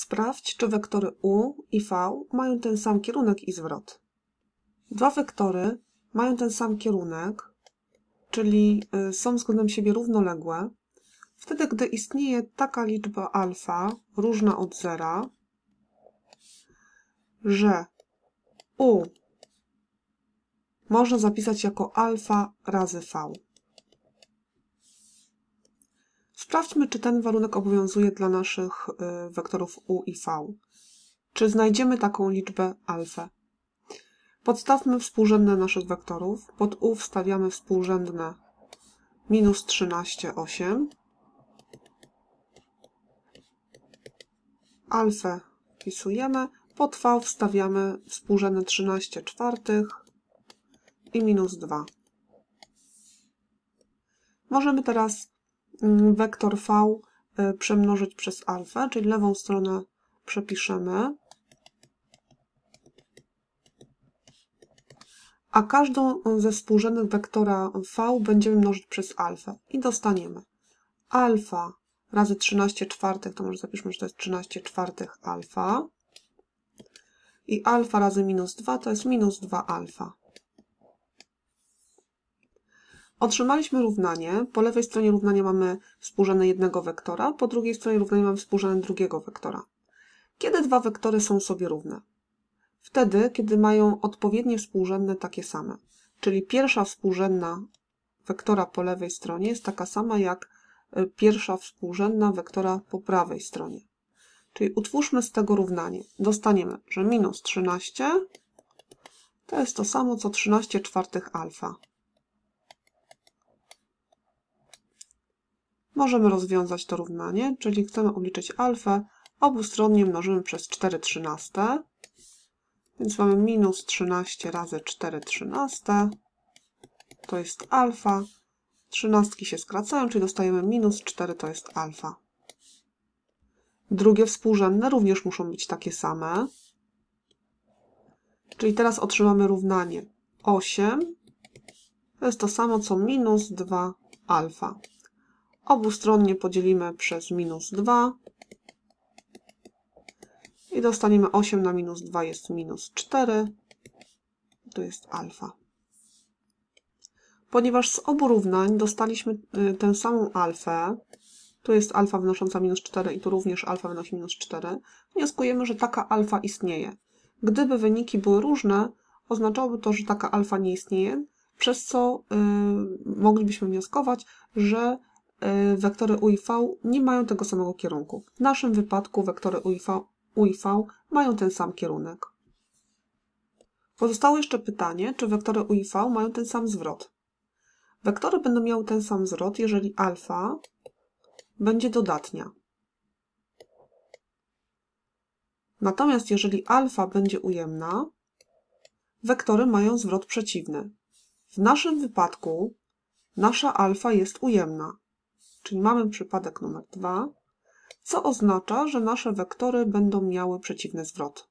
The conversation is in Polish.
Sprawdź, czy wektory u i v mają ten sam kierunek i zwrot. Dwa wektory mają ten sam kierunek, czyli y, są względem siebie równoległe, wtedy gdy istnieje taka liczba alfa różna od zera, że u można zapisać jako alfa razy v. Sprawdźmy, czy ten warunek obowiązuje dla naszych y, wektorów u i v. Czy znajdziemy taką liczbę alfę? Podstawmy współrzędne naszych wektorów. Pod u wstawiamy współrzędne minus 13, 8. Alfę wpisujemy. Pod v wstawiamy współrzędne 13 czwartych i minus 2. Możemy teraz Mm, wektor v y, przemnożyć przez alfę, czyli lewą stronę przepiszemy. A każdą ze współrzędnych wektora v będziemy mnożyć przez alfę i dostaniemy alfa razy 13 czwartych, to może zapiszmy, że to jest 13 czwartych alfa i alfa razy minus 2 to jest minus 2 alfa. Otrzymaliśmy równanie. Po lewej stronie równania mamy współrzędne jednego wektora, po drugiej stronie równania mamy współrzędne drugiego wektora. Kiedy dwa wektory są sobie równe? Wtedy, kiedy mają odpowiednie współrzędne takie same. Czyli pierwsza współrzędna wektora po lewej stronie jest taka sama jak y, pierwsza współrzędna wektora po prawej stronie. Czyli utwórzmy z tego równanie. Dostaniemy, że minus 13 to jest to samo co 13 czwartych alfa. możemy rozwiązać to równanie, czyli chcemy obliczyć alfę, obustronnie mnożymy przez 4 trzynaste, więc mamy minus 13 razy 4 trzynaste, to jest alfa, trzynastki się skracają, czyli dostajemy minus 4 to jest alfa. Drugie współrzędne również muszą być takie same. Czyli teraz otrzymamy równanie 8. To jest to samo co minus 2 alfa. Obustronnie podzielimy przez minus 2 i dostaniemy 8 na minus 2 jest minus 4. Tu jest alfa. Ponieważ z obu równań dostaliśmy y, tę samą alfę, tu jest alfa wynosząca minus 4 i tu również alfa wynosi minus 4, wnioskujemy, że taka alfa istnieje. Gdyby wyniki były różne, oznaczałoby to, że taka alfa nie istnieje, przez co y, moglibyśmy wnioskować, że Y, wektory UIV nie mają tego samego kierunku. W naszym wypadku wektory UIV, UIV mają ten sam kierunek. Pozostało jeszcze pytanie, czy wektory UIV mają ten sam zwrot. Wektory będą miały ten sam zwrot, jeżeli alfa będzie dodatnia. Natomiast jeżeli alfa będzie ujemna, wektory mają zwrot przeciwny. W naszym wypadku nasza alfa jest ujemna czyli mamy przypadek numer 2, co oznacza, że nasze wektory będą miały przeciwny zwrot.